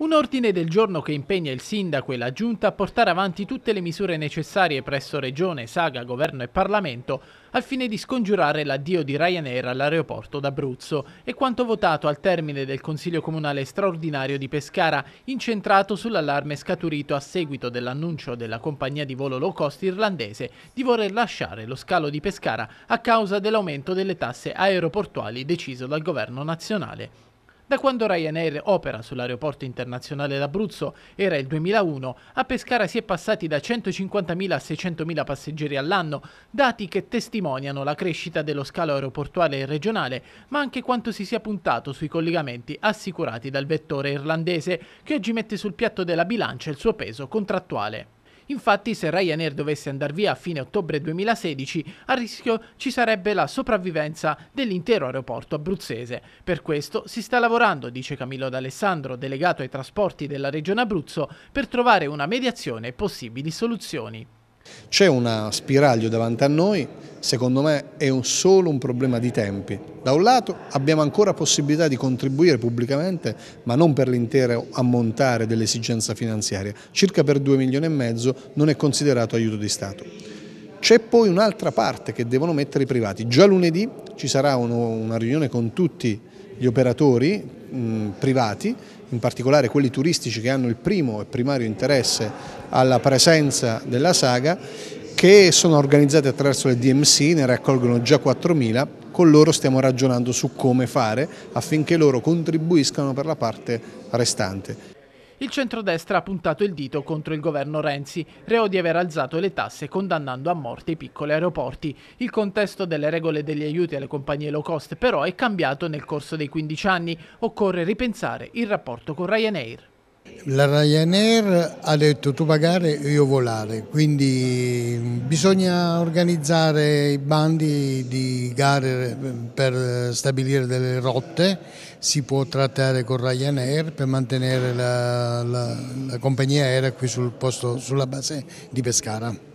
Un ordine del giorno che impegna il Sindaco e la Giunta a portare avanti tutte le misure necessarie presso Regione, Saga, Governo e Parlamento al fine di scongiurare l'addio di Ryanair all'aeroporto d'Abruzzo e quanto votato al termine del Consiglio Comunale straordinario di Pescara, incentrato sull'allarme scaturito a seguito dell'annuncio della compagnia di volo low cost irlandese di voler lasciare lo scalo di Pescara a causa dell'aumento delle tasse aeroportuali deciso dal Governo nazionale. Da quando Ryanair opera sull'aeroporto internazionale d'Abruzzo, era il 2001, a Pescara si è passati da 150.000 a 600.000 passeggeri all'anno, dati che testimoniano la crescita dello scalo aeroportuale e regionale, ma anche quanto si sia puntato sui collegamenti assicurati dal vettore irlandese, che oggi mette sul piatto della bilancia il suo peso contrattuale. Infatti se Ryanair dovesse andare via a fine ottobre 2016, a rischio ci sarebbe la sopravvivenza dell'intero aeroporto abruzzese. Per questo si sta lavorando, dice Camillo D'Alessandro, delegato ai trasporti della regione Abruzzo, per trovare una mediazione e possibili soluzioni. C'è una spiraglio davanti a noi secondo me è un solo un problema di tempi. Da un lato abbiamo ancora possibilità di contribuire pubblicamente, ma non per l'intero ammontare dell'esigenza finanziaria, circa per 2 milioni e mezzo non è considerato aiuto di Stato. C'è poi un'altra parte che devono mettere i privati. Già lunedì ci sarà uno, una riunione con tutti gli operatori mh, privati, in particolare quelli turistici che hanno il primo e primario interesse alla presenza della saga che sono organizzate attraverso le DMC, ne raccolgono già 4.000, con loro stiamo ragionando su come fare affinché loro contribuiscano per la parte restante. Il centrodestra ha puntato il dito contro il governo Renzi, reo di aver alzato le tasse condannando a morte i piccoli aeroporti. Il contesto delle regole degli aiuti alle compagnie low cost però è cambiato nel corso dei 15 anni. Occorre ripensare il rapporto con Ryanair. La Ryanair ha detto tu pagare io volare, quindi bisogna organizzare i bandi di gare ehm, per stabilire delle rotte, si può trattare con Ryanair per mantenere la, la, la compagnia aerea qui sul posto, sulla base di Pescara.